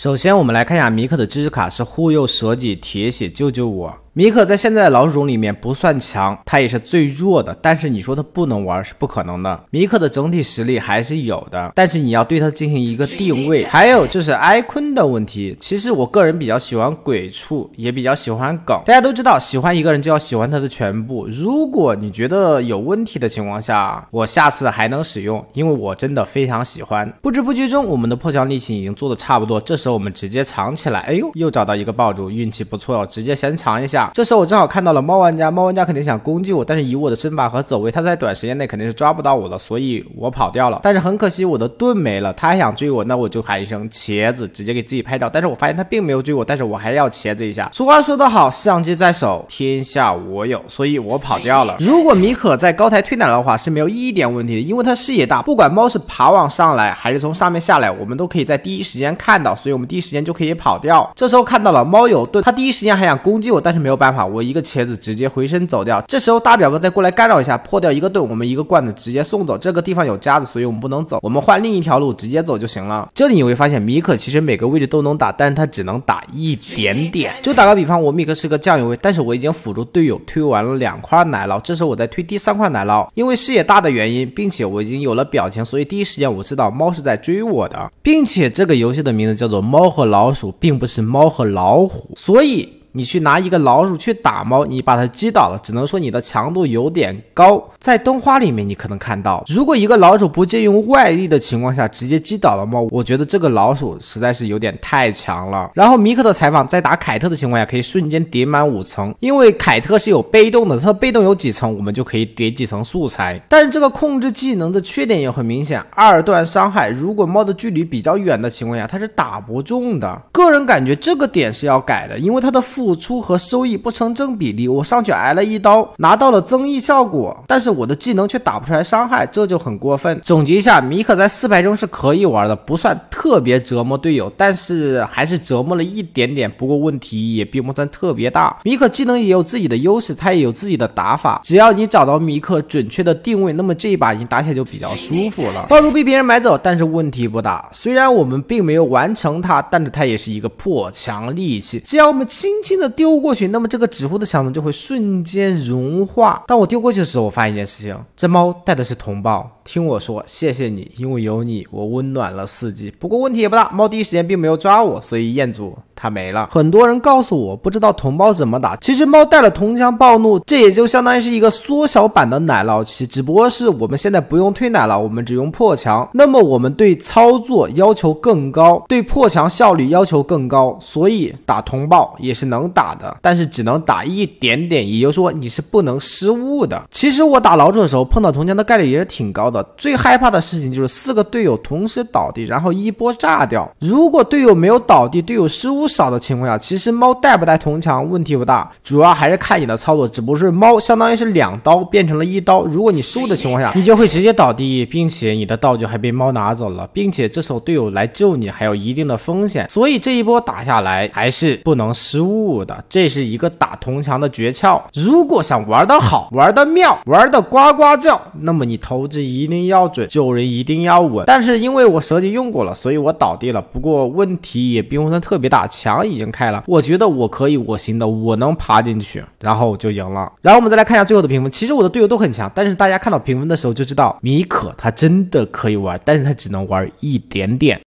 首先，我们来看一下米克的知识卡是护佑、舍己、铁血，救救我。米可在现在的老鼠里面不算强，它也是最弱的。但是你说它不能玩是不可能的，米克的整体实力还是有的。但是你要对它进行一个定位。还有就是埃坤的问题，其实我个人比较喜欢鬼畜，也比较喜欢梗。大家都知道，喜欢一个人就要喜欢他的全部。如果你觉得有问题的情况下，我下次还能使用，因为我真的非常喜欢。不知不觉中，我们的破墙力气已经做的差不多，这时候我们直接藏起来。哎呦，又找到一个爆竹，运气不错哦，直接先藏一下。这时候我正好看到了猫玩家，猫玩家肯定想攻击我，但是以我的身法和走位，他在短时间内肯定是抓不到我的，所以我跑掉了。但是很可惜我的盾没了，他还想追我，那我就喊一声茄子，直接给自己拍照。但是我发现他并没有追我，但是我还要茄子一下。俗话说得好，相机在手，天下我有，所以我跑掉了。如果米可在高台推奶的话是没有一点问题的，因为他视野大，不管猫是爬网上来还是从上面下来，我们都可以在第一时间看到，所以我们第一时间就可以跑掉。这时候看到了猫有盾，他第一时间还想攻击我，但是没。没有办法，我一个茄子直接回身走掉。这时候大表哥再过来干扰一下，破掉一个盾，我们一个罐子直接送走。这个地方有夹子，所以我们不能走。我们换另一条路直接走就行了。这里你会发现，米可其实每个位置都能打，但是他只能打一点点。就打个比方，我米克是个酱油位，但是我已经辅助队友推完了两块奶酪，这时候我在推第三块奶酪。因为视野大的原因，并且我已经有了表情，所以第一时间我知道猫是在追我的，并且这个游戏的名字叫做猫和老鼠，并不是猫和老虎，所以。你去拿一个老鼠去打猫，你把它击倒了，只能说你的强度有点高。在动画里面，你可能看到，如果一个老鼠不借用外力的情况下直接击倒了猫，我觉得这个老鼠实在是有点太强了。然后米克的采访，在打凯特的情况下可以瞬间叠满五层，因为凯特是有被动的，它被动有几层，我们就可以叠几层素材。但是这个控制技能的缺点也很明显，二段伤害如果猫的距离比较远的情况下，它是打不中的。个人感觉这个点是要改的，因为它的负。付出和收益不成正比例，我上去挨了一刀，拿到了增益效果，但是我的技能却打不出来伤害，这就很过分。总结一下，米可在四排中是可以玩的，不算特别折磨队友，但是还是折磨了一点点。不过问题也并不算特别大。米可技能也有自己的优势，他也有自己的打法，只要你找到米可准确的定位，那么这一把已经打起来就比较舒服了。暴露被别人买走，但是问题不大。虽然我们并没有完成它，但是它也是一个破墙利器。只要我们轻轻。轻的丢过去，那么这个纸糊的墙呢就会瞬间融化。当我丢过去的时候，我发现一件事情：这猫带的是同胞。听我说，谢谢你，因为有你，我温暖了四季。不过问题也不大，猫第一时间并没有抓我，所以彦祖他没了。很多人告诉我，不知道同胞怎么打。其实猫带了铜墙暴怒，这也就相当于是一个缩小版的奶酪期，只不过是我们现在不用推奶酪，我们只用破墙。那么我们对操作要求更高，对破墙效率要求更高，所以打同胞也是能打的，但是只能打一点点。也就是说，你是不能失误的。其实我打老鼠的时候，碰到铜墙的概率也是挺高的。最害怕的事情就是四个队友同时倒地，然后一波炸掉。如果队友没有倒地，队友失误。少的情况下，其实猫带不带铜墙问题不大，主要还是看你的操作。只不过是猫相当于是两刀变成了一刀，如果你失误的情况下，你就会直接倒地，并且你的道具还被猫拿走了，并且这时候队友来救你还有一定的风险。所以这一波打下来还是不能失误的，这是一个打铜墙的诀窍。如果想玩的好、玩的妙、玩的呱呱叫，那么你投掷一定要准，救人一定要稳。但是因为我蛇姬用过了，所以我倒地了。不过问题也并不算特别大。墙已经开了，我觉得我可以，我行的，我能爬进去，然后我就赢了。然后我们再来看一下最后的评分。其实我的队友都很强，但是大家看到评分的时候就知道，米可他真的可以玩，但是他只能玩一点点。